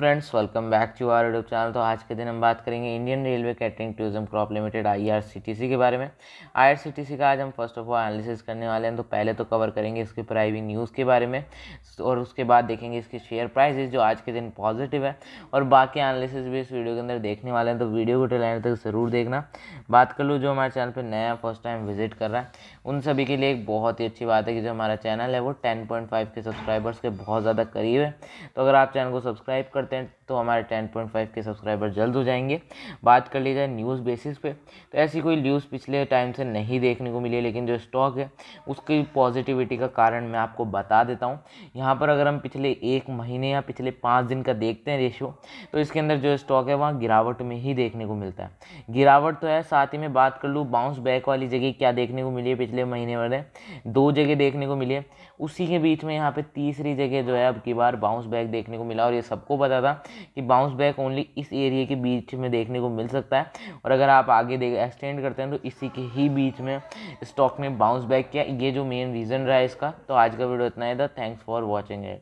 friends welcome back to our YouTube channel तो आज के दिन हम बात करेंगे Indian railway catering tourism corp limited IRCTC के बारे में आईआरसीटीसी का आज हम फर्स्ट ऑफ ऑल एनालिसिस करने वाले हैं तो पहले तो कवर करेंगे इसके प्राइविंग न्यूज़ के बारे में और उसके बाद देखेंगे इसके शेयर प्राइजेज जो आज के दिन पॉजिटिव है और बाकी एनालिसिस भी इस वीडियो के अंदर देखने वाले हैं तो वीडियो को टेल तक ज़रूर देखना बात कर लूँ जो हमारे चैनल पर नया फर्स्ट टाइम विजिट कर रहा है उन सभी के लिए एक बहुत ही अच्छी बात है कि जो हमारा चैनल है वो टेन के सब्सक्राइबर्स के बहुत ज़्यादा करीब है तो अगर आप चैनल को सब्सक्राइब करते हैं तो हमारे 10.5 के सब्सक्राइबर जल्द हो जाएंगे बात कर ली जाए न्यूज़ बेसिस पे तो ऐसी कोई न्यूज़ पिछले टाइम से नहीं देखने को मिली है लेकिन जो स्टॉक है उसकी पॉजिटिविटी का कारण मैं आपको बता देता हूँ यहाँ पर अगर हम पिछले एक महीने या पिछले पाँच दिन का देखते हैं रेशियो तो इसके अंदर जो स्टॉक है वहाँ गिरावट में ही देखने को मिलता है गिरावट तो है साथ ही में बात कर लूँ बाउंस बैक वाली जगह क्या देखने को मिली है पिछले महीने वाले दो जगह देखने को मिली है उसी के बीच में यहाँ पर तीसरी जगह जो है अब की बार बाउंस बैक देखने को मिला और ये सबको पता रहा था कि बाउंस बैक ओनली इस एरिया के बीच में देखने को मिल सकता है और अगर आप आगे देख एक्सटेंड करते हैं तो इसी के ही बीच में स्टॉक ने बाउंस बैक किया ये जो मेन रीज़न रहा है इसका तो आज का वीडियो इतना ही था थैंक्स फॉर वॉचिंग है